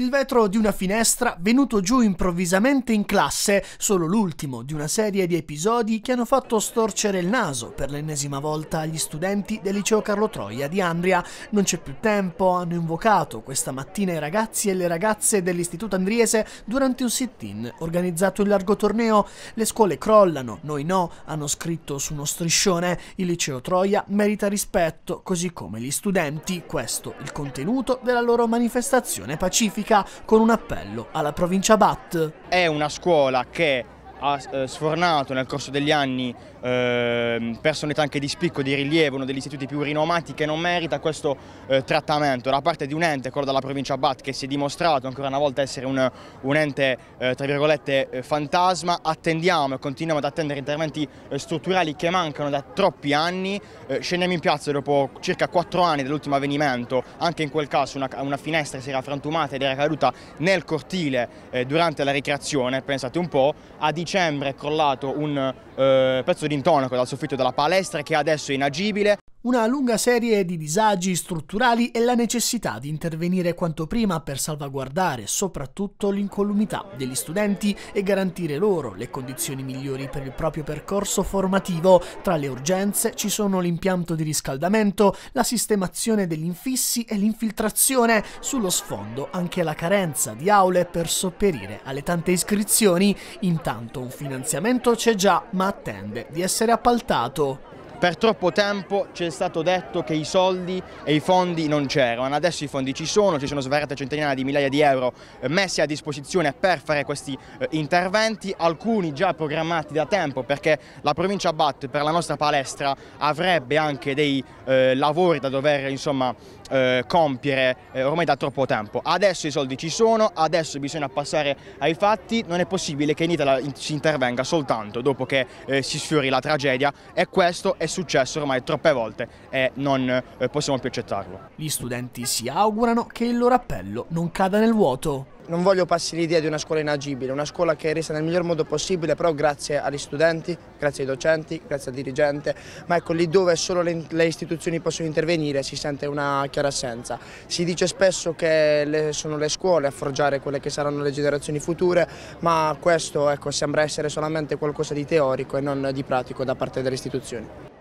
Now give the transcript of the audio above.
Il vetro di una finestra venuto giù improvvisamente in classe, solo l'ultimo di una serie di episodi che hanno fatto storcere il naso per l'ennesima volta agli studenti del liceo Carlo Troia di Andria. Non c'è più tempo, hanno invocato questa mattina i ragazzi e le ragazze dell'istituto andriese durante un sit-in organizzato in largo torneo. Le scuole crollano, noi no, hanno scritto su uno striscione. Il liceo Troia merita rispetto, così come gli studenti. Questo il contenuto della loro manifestazione pacifica. Repubblica con un appello alla provincia Bat. È una scuola che ha eh, sfornato nel corso degli anni ehm, personalità anche di spicco, di rilievo, uno degli istituti più rinomati che non merita questo eh, trattamento da parte di un ente, quello della provincia Bat, che si è dimostrato ancora una volta essere un, un ente eh, tra virgolette fantasma. Attendiamo e continuiamo ad attendere interventi strutturali che mancano da troppi anni. scendiamo in piazza dopo circa quattro anni dell'ultimo avvenimento, anche in quel caso una, una, finestra si era frantumata ed era caduta nel cortile durante la ricreazione, pensate un po', a dicembre è crollato un eh, pezzo di intonaco dal soffitto della palestra che adesso è inagibile, una lunga serie di disagi strutturali e la necessità di intervenire quanto prima per salvaguardare soprattutto l'incolumità degli studenti e garantire loro le condizioni migliori per il proprio percorso formativo. Tra le urgenze ci sono l'impianto di riscaldamento, la sistemazione degli infissi e l'infiltrazione, sullo sfondo anche la carenza di aule per sopperire alle tante iscrizioni. Intanto un finanziamento c'è già ma attende di essere appaltato. Per troppo tempo ci è stato detto che i soldi e i fondi non c'erano, adesso i fondi ci sono, ci sono svariate centinaia di migliaia di euro eh, messi a disposizione per fare questi eh, interventi, alcuni già programmati da tempo perché la provincia Bat per la nostra palestra avrebbe anche dei eh, lavori da dover insomma, eh, compiere eh, ormai da troppo tempo. Adesso i soldi ci sono, adesso bisogna passare ai fatti, non è possibile che in Italia si intervenga soltanto dopo che eh, si sfiori la tragedia e questo è successo ormai troppe volte e non eh, possiamo più accettarlo. Gli studenti si augurano che il loro appello non cada nel vuoto. Non voglio passare l'idea di una scuola inagibile, una scuola che è resa nel miglior modo possibile, però grazie agli studenti, grazie ai docenti, grazie al dirigente, ma ecco lì dove solo le, le istituzioni possono intervenire si sente una chiara assenza. Si dice spesso che le, sono le scuole a forgiare quelle che saranno le generazioni future, ma questo ecco, sembra essere solamente qualcosa di teorico e non di pratico da parte delle istituzioni.